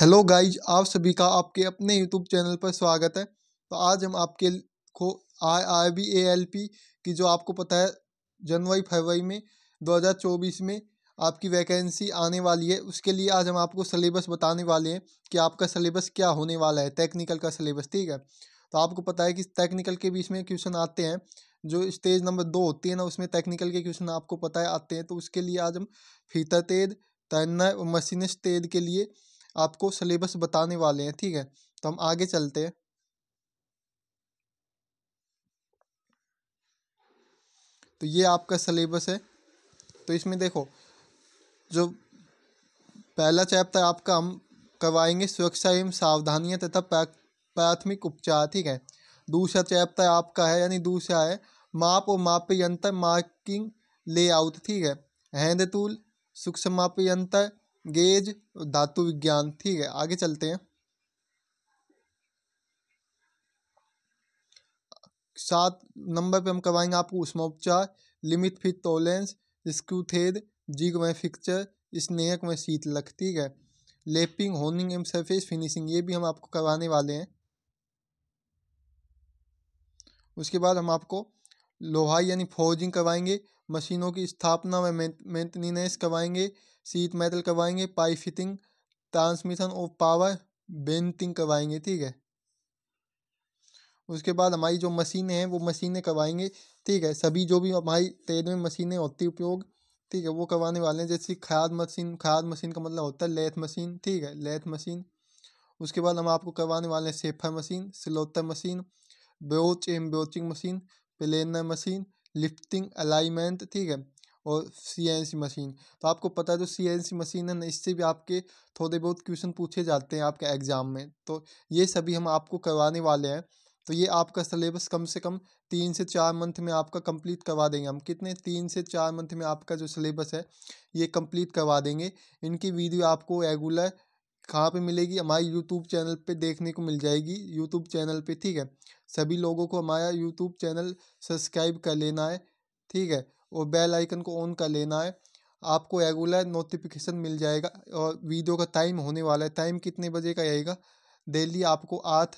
hello guys आप सभी का आपके अपने यूट्यूब चैनल पर स्वागत है तो आज हम आपके को I I B A L P की जो आपको पता है जनवरी फरवरी में 2024 में आपकी वैकेंसी आने वाली है उसके लिए आज हम आपको सिलेबस बताने वाले हैं कि आपका सिलेबस क्या होने वाला है टेक्निकल का सिलेबस ठीक है तो आपको पता है कि टेक्निकल के बीच में क्वेश्चन आते हैं जो स्टेज नंबर दो होती है ना उसमें टेक्निकल के क्वेश्चन आपको पता है आते हैं तो उसके लिए आज हम फीता तेज टर्नर और मशीनिस्ट तेद के लिए आपको सिलेबस बताने वाले हैं ठीक है तो हम आगे चलते हैं तो ये आपका सिलेबस है तो इसमें देखो जो पहला चैप्टर आपका हम करवाएंगे सुरक्षा एवं सावधानियां तथा प्राथमिक उपचार ठीक है दूसरा चैप्टर आपका है यानी दूसरा है माप और माप्य यंत्र मार्किंग लेआउट ठीक है हैंड टूल सूक्ष्म माप्य यंत्र गेज धातु विज्ञान ठीक है आगे चलते हैं सात नंबर पे हम करवाएंगे आपको उष्मोपचार लिमिट फिट टोलेंस स्क्यूथेद जिग में फिक्चर स्नेहक में शीतलक ठीक है लेपिंग होनिंग एम सरफेस फिनिशिंग ये भी हम आपको करवाने वाले हैं उसके बाद हम आपको लोहाई यानी फोजिंग करवाएंगे मशीनों की स्थापना में मेंटेनेंस करवाएंगे सीट मेटल करवाएंगे pipe fitting transmission of power bending करवाएंगे ठीक है उसके बाद हमारी जो मशीनें हैं वो मशीनें करवाएंगे ठीक है सभी जो भी हमारी तेल में मशीनें होती उपयोग ठीक है वो करवाने वाले हैं जैसे खाद मशीन खाद मशीन का मतलब होता है लेथ मशीन ठीक है लेथ मशीन उसके बाद हम आपको करवाने वाले हैं shaper machine slotter machine broach एम broaching machine planer machine lifting alignment ठीक है और सी मशीन तो आपको पता है जो सी मशीन है ना इससे भी आपके थोड़े बहुत क्वेश्चन पूछे जाते हैं आपके एग्ज़ाम में तो ये सभी हम आपको करवाने वाले हैं तो ये आपका सिलेबस कम से कम तीन से चार मंथ में आपका कंप्लीट करवा देंगे हम कितने तीन से चार मंथ में आपका जो सिलेबस है ये कंप्लीट करवा देंगे इनकी वीडियो आपको रेगुलर कहाँ पे मिलेगी हमारे यूट्यूब चैनल पे देखने को मिल जाएगी यूट्यूब चैनल पे ठीक है सभी लोगों को हमारा यूट्यूब चैनल सब्सक्राइब कर लेना है ठीक है और बेल आइकन को ऑन कर लेना है आपको रेगुलर नोटिफिकेशन मिल जाएगा और वीडियो का टाइम होने वाला है टाइम कितने बजे का आएगा डेली आपको आठ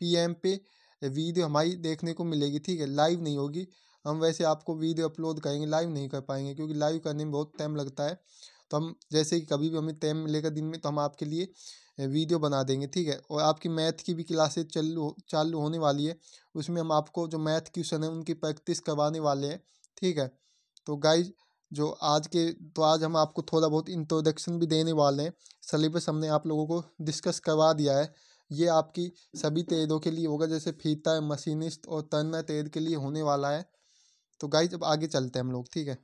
पीएम पे वीडियो हमारी देखने को मिलेगी ठीक है लाइव नहीं होगी हम वैसे आपको वीडियो अपलोड करेंगे लाइव नहीं कर पाएंगे क्योंकि लाइव करने में बहुत टाइम लगता है तो हम जैसे कि कभी भी हमें टाइम मिलेगा दिन में तो हम आपके लिए वीडियो बना देंगे ठीक है और आपकी मैथ की भी क्लासेज चालू चालू होने वाली है उसमें हम आपको जो मैथ क्वेश्चन है उनकी प्रैक्टिस करवाने वाले हैं ठीक है तो गाइज जो आज के तो आज हम आपको थोड़ा बहुत इंट्रोडक्शन भी देने वाले हैं सलेबस हमने आप लोगों को डिस्कस करवा दिया है ये आपकी सभी तेजों के लिए होगा जैसे फीता मशीनिस्ट और तन्ना तेज के लिए होने वाला है तो गाइज अब आगे चलते हैं हम लोग ठीक है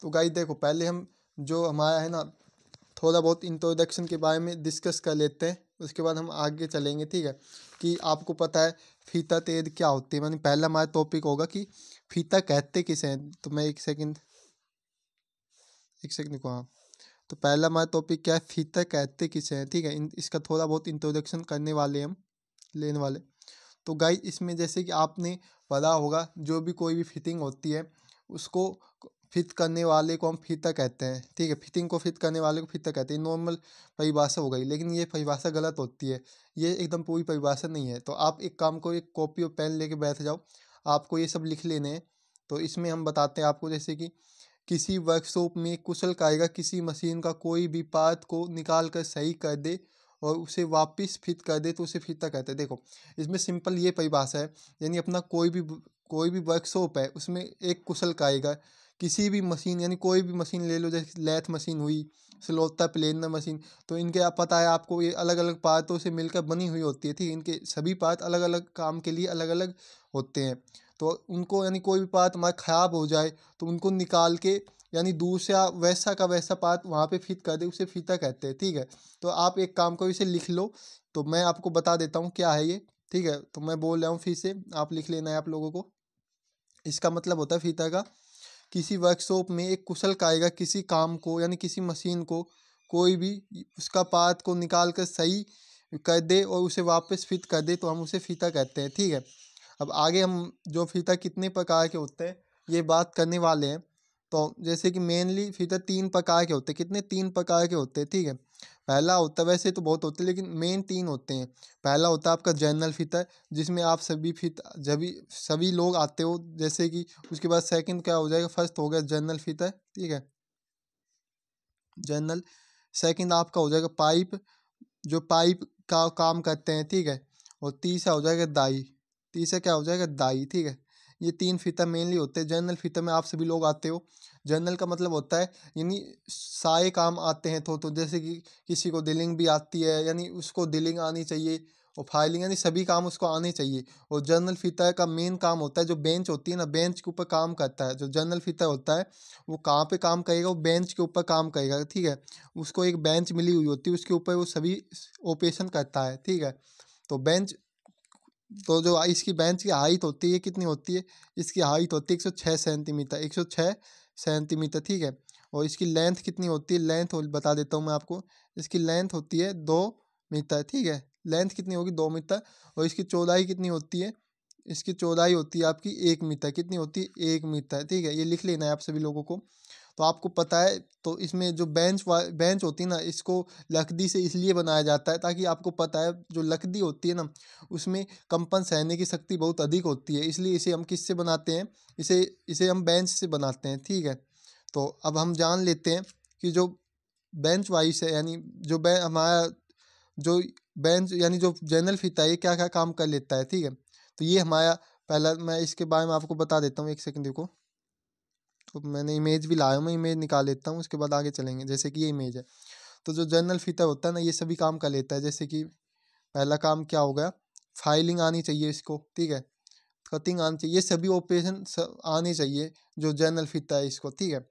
तो गाइस देखो पहले हम जो हमारा है ना थोड़ा बहुत इंट्रोडक्शन के बारे में डिस्कस कर लेते हैं उसके बाद हम आगे चलेंगे ठीक है कि आपको पता है फीता तेज क्या होती है मैंने पहला हमारा टॉपिक होगा कि फीता कहते किसे हैं तो मैं एक सेकंड एक सेकंड को हाँ तो पहला हमारा टॉपिक क्या है फीता कहते किसे हैं ठीक है इसका थोड़ा बहुत इंट्रोडक्शन करने वाले हम लेने वाले तो गाई इसमें जैसे कि आपने पता होगा जो भी कोई भी फिटिंग होती है उसको फित करने वाले को हम फीता कहते हैं ठीक है फिटिंग को फित करने वाले को फीता कहते हैं नॉर्मल परिभाषा हो गई लेकिन ये परिभाषा गलत होती है ये एकदम पूरी परिभाषा नहीं है तो आप एक काम को एक कॉपी और पेन लेके बैठ जाओ आपको ये सब लिख लेने हैं तो इसमें हम बताते हैं आपको जैसे कि किसी वर्कशॉप में कुशल कारीगर किसी मशीन का कोई भी पार्ट को निकाल कर सही कर दे और उसे वापस फिट कर दे तो उसे फीता कहते हैं देखो इसमें सिंपल ये परिभाषा है यानी अपना कोई भी कोई भी वर्कशॉप है उसमें एक कुशल कारीगर किसी भी मशीन यानी कोई भी मशीन ले लो जैसे लेथ मशीन हुई स्लोता प्लेनर मशीन तो इनके आप पता है आपको ये अलग अलग पार्टों से मिलकर बनी हुई होती है ठीक इनके सभी पार्ट अलग अलग काम के लिए अलग अलग होते हैं तो उनको यानी कोई भी पार्ट हमारा ख़राब हो जाए तो उनको निकाल के यानी दूसरा वैसा का वैसा पार्ट वहाँ पे फिट कर दे उसे फीता कहते हैं ठीक है तो आप एक काम करो इसे लिख लो तो मैं आपको बता देता हूँ क्या है ये ठीक है तो मैं बोल रहा हूँ फिर से आप लिख लेना है आप लोगों को इसका मतलब होता है फीता का किसी वर्कशॉप में एक कुशल कारीगर किसी काम को यानी किसी मशीन को कोई भी उसका पार्ट को निकाल कर सही कर दे और उसे वापस फिट कर दे तो हम उसे फीता कहते हैं ठीक है अब आगे हम जो फीता कितने प्रकार के होते हैं ये बात करने वाले हैं तो जैसे कि मेनली फीता तीन प्रकार के होते हैं कितने तीन प्रकार के होते हैं ठीक है पहला होता है वैसे तो बहुत होते हैं लेकिन मेन तीन होते हैं पहला होता है आपका जनरल फितर जिसमें आप सभी फित जब सभी लोग आते हो जैसे कि उसके बाद सेकंड क्या हो जाएगा फर्स्ट हो गया जनरल फितर ठीक है जनरल सेकंड आपका हो जाएगा पाइप जो पाइप का काम करते हैं ठीक है और तीसरा हो जाएगा दाई तीसरा क्या हो जाएगा दाई ठीक है ये तीन फीता मेनली होते हैं जनरल फीता में आप सभी लोग आते हो जनरल का मतलब होता है यानी सारे काम आते हैं तो तो जैसे कि किसी को डिलिंग भी आती है यानी उसको डिलिंग आनी चाहिए और फाइलिंग यानी सभी काम उसको आने चाहिए और जनरल फीता का मेन काम होता है जो बेंच होती है ना बेंच के ऊपर काम करता है जो जनरल फीता होता है वो कहाँ पे काम करेगा वो बेंच के ऊपर काम करेगा ठीक है उसको एक बेंच मिली हुई होती है उसके ऊपर वो सभी ऑपरेशन करता है ठीक है तो बेंच तो जो इसकी बेंच की हाइट होती है कितनी होती है इसकी हाइट होती है एक सौ छः सेंटीमीटर एक सौ छः सेंटीमीटर ठीक है और इसकी लेंथ कितनी होती है लेंथ बता देता हूँ मैं आपको इसकी लेंथ होती है दो मीटर ठीक है लेंथ कितनी होगी दो मीटर और इसकी चौड़ाई कितनी होती है इसकी चौड़ाई होती है आपकी एक मीटर कितनी होती है एक मीटर ठीक है ये लिख लेना है आप सभी लोगों को तो आपको पता है तो इसमें जो बेंच बेंच होती है ना इसको लकड़ी से इसलिए बनाया जाता है ताकि आपको पता है जो लकड़ी होती है ना उसमें कंपन सहने की शक्ति बहुत अधिक होती है इसलिए इसे हम किससे बनाते हैं इसे इसे हम बेंच से बनाते हैं ठीक है तो अब हम जान लेते हैं कि जो बेंच वाइस है यानी जो बे हमारा जो बेंच यानी जो जनरल फिता है ये क्या क्या काम कर लेता है ठीक है तो ये हमारा पहला मैं इसके बारे में आपको बता देता हूँ एक सेकंड देखो तो मैंने इमेज भी लाया मैं इमेज निकाल लेता हूँ उसके बाद आगे चलेंगे जैसे कि ये इमेज है तो जो जनरल फीचर होता है ना ये सभी काम कर लेता है जैसे कि पहला काम क्या हो गया फाइलिंग आनी चाहिए इसको ठीक है कटिंग आनी चाहिए ये सभी ऑपरेशन आने चाहिए जो जनरल फिट है इसको ठीक है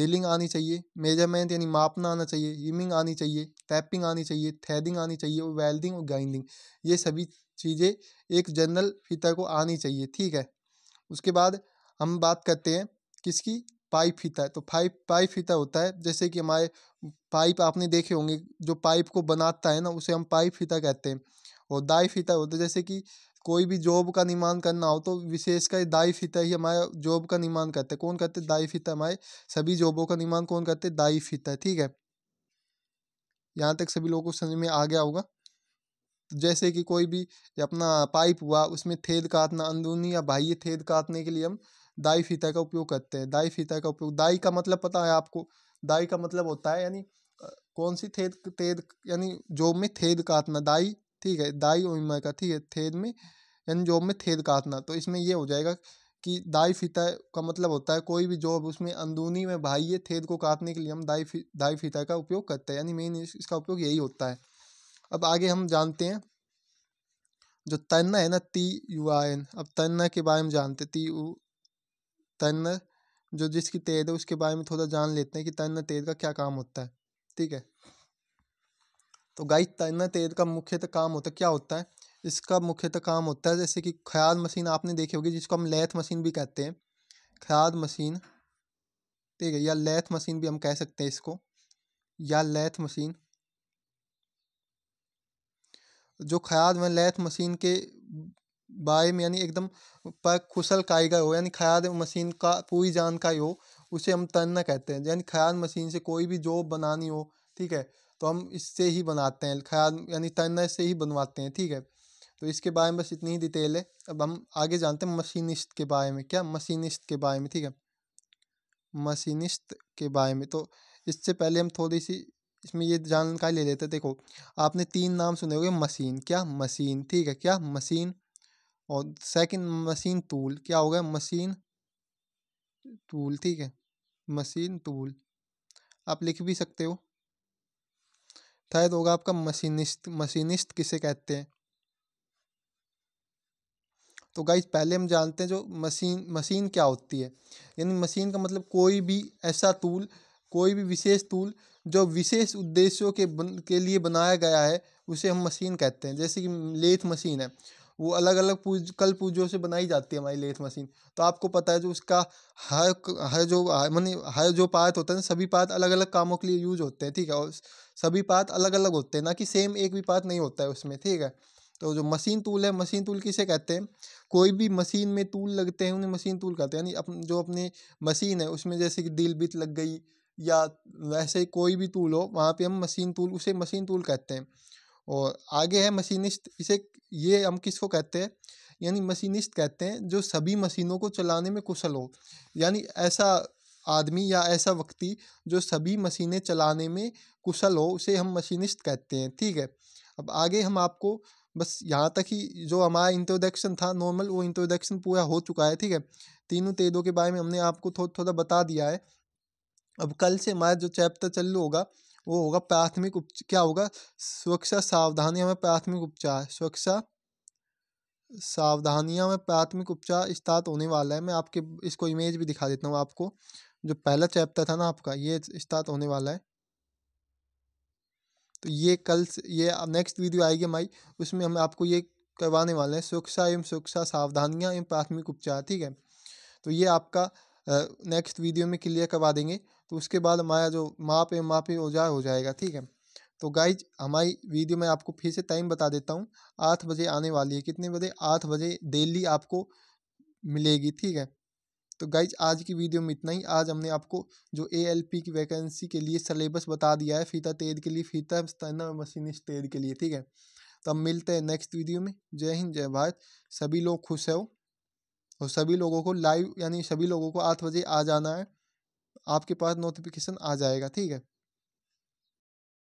डिलिंग आनी चाहिए मेजरमेंट यानी मापना आना चाहिए इमिंग आनी चाहिए टैपिंग आनी चाहिए थ्रेडिंग आनी चाहिए और वेल्डिंग और ग्राइंडिंग ये सभी चीज़ें एक जनरल फिता को आनी चाहिए ठीक है उसके बाद हम बात करते हैं किसकी पाइप फीता है तो पाइप पाइप फीता होता है जैसे कि हमारे पाइप आपने देखे होंगे जो पाइप को बनाता है ना उसे हम पाइप फीता कहते हैं और दाई फीता होता है जैसे कि कोई भी जॉब का निर्माण करना हो तो विशेषकर दाई फीता ही हमारा जॉब का निर्माण करते हैं कौन करते हैं दाई फीता हमारे सभी जॉबों का निर्माण कौन करते हैं दाई फीता ठीक है यहाँ तक सभी लोगों को समझ में आ गया होगा जैसे कि कोई भी अपना पाइप हुआ उसमें थेद काटना अंदरूनी या बाह्य थेद काटने के लिए हम दाई फीता का उपयोग करते हैं दाई फीता का उपयोग दाई का मतलब पता है आपको दाई का मतलब होता है यानी कौन सी थेद तेद यानी जॉब में थेद काटना दाई ठीक है दाई उमा का ठीक है थेद में यानी जॉब में थेद काटना तो इसमें यह हो जाएगा कि दाई फीता का मतलब होता है कोई भी जॉब उसमें अंदूनी में बाह्य थेद को काटने के लिए हम दाई फी दाई फीता का उपयोग करते हैं यानी मेन इसका उपयोग यही होता है अब आगे हम जानते हैं जो तन्ना है ना ती यू आई एन अब तन्ना के बारे में जानते ती यू तैरना जो जिसकी तेज है उसके बारे में थोड़ा जान लेते हैं कि तैरना तेज का क्या काम होता है ठीक है तो गाइस तैरना तेज का मुख्यतः काम होता है क्या होता है इसका मुख्यतः काम होता है जैसे कि ख्याल मशीन आपने देखी होगी जिसको हम लेथ मशीन भी कहते हैं ख्याल मशीन ठीक है या लेथ मशीन भी हम कह सकते हैं इसको या लेथ मशीन जो ख्याल में लेथ मशीन के बारे में यानी एकदम पर कुशल कारीगर हो यानी ख्याल मशीन का पूरी जानकारी हो उसे हम तरना कहते हैं यानी ख्याल मशीन से कोई भी जॉब बनानी हो ठीक है तो हम इससे ही बनाते हैं ख्याल यानी तरना से ही बनवाते हैं ठीक है तो इसके बारे में बस इतनी ही डिटेल है अब हम आगे जानते हैं मशीनिस्ट के बारे में क्या मशीनिस्ट के बारे में ठीक है मशीनिस्ट के बारे में तो इससे पहले हम थोड़ी सी इसमें ये जानकारी ले लेते हैं देखो आपने तीन नाम सुने होंगे मशीन क्या मशीन ठीक है क्या मशीन और सेकंड मशीन टूल क्या हो गया मशीन टूल ठीक है मशीन टूल आप लिख भी सकते हो थर्ड होगा आपका मशीनिस्ट मशीनिस्ट किसे कहते हैं तो गाइज पहले हम जानते हैं जो मशीन मशीन क्या होती है यानी मशीन का मतलब कोई भी ऐसा टूल कोई भी विशेष टूल जो विशेष उद्देश्यों के बन, के लिए बनाया गया है उसे हम मशीन कहते हैं जैसे कि लेथ मशीन है वो अलग अलग पूज कल पूजों से बनाई जाती है हमारी लेथ मशीन तो आपको पता है जो उसका हर हर जो मैंने हर जो पार्ट होता है ना सभी पार्ट अलग अलग कामों के लिए यूज होते हैं ठीक है और सभी पार्ट अलग अलग होते हैं ना कि सेम एक भी पार्ट नहीं होता है उसमें ठीक है तो जो मशीन टूल है मशीन टूल किसे कहते हैं कोई भी मशीन में टूल लगते हैं उन्हें मशीन टूल कहते हैं यानी अप, जो अपनी मशीन है उसमें जैसे कि डील बीत लग गई या वैसे कोई भी टूल हो वहाँ पे हम मशीन टूल उसे मशीन टूल कहते हैं और आगे है मशीनिस्ट इसे ये हम किसको कहते हैं यानी मशीनिस्ट कहते हैं जो सभी मशीनों को चलाने में कुशल हो यानी ऐसा आदमी या ऐसा व्यक्ति जो सभी मशीनें चलाने में कुशल हो उसे हम मशीनिस्ट कहते हैं ठीक है अब आगे हम आपको बस यहाँ तक ही जो हमारा इंट्रोडक्शन था नॉर्मल वो इंट्रोडक्शन पूरा हो चुका है ठीक है तीनों तेदों के बारे में हमने आपको थोड़ा थोड़ा बता दिया है अब कल से हमारा जो चैप्टर चल होगा वो होगा प्राथमिक उप क्या होगा सुरक्षा सावधानियां में प्राथमिक उपचार सुरक्षा सावधानियां में प्राथमिक उपचार स्टार्ट होने वाला है मैं आपके इसको इमेज भी दिखा देता हूँ आपको जो पहला चैप्टर था ना आपका ये स्टार्ट होने वाला है तो ये कल ये नेक्स्ट वीडियो आएगी हमारी उसमें हम आपको ये करवाने वाले हैं सुरक्षा एवं सुरक्षा सावधानियाँ एवं प्राथमिक उपचार ठीक है तो ये आपका नेक्स्ट वीडियो में क्लियर करवा देंगे तो उसके बाद हमारा जो माँ पे माँ पे औजार हो जाएगा ठीक है तो गाइज हमारी वीडियो में आपको फिर से टाइम बता देता हूँ आठ बजे आने वाली है कितने बजे आठ बजे डेली आपको मिलेगी ठीक है तो गाइज आज की वीडियो में इतना ही आज हमने आपको जो ए की वैकेंसी के लिए सलेबस बता दिया है फीता तेज के लिए फीता स्तना मशीनिस्ट तेज के लिए ठीक है तो हम मिलते हैं नेक्स्ट वीडियो में जय हिंद जय भारत सभी लोग खुश हो और सभी लोगों को लाइव यानी सभी लोगों को आठ बजे आ जाना है आपके पास नोटिफिकेशन आ जाएगा ठीक है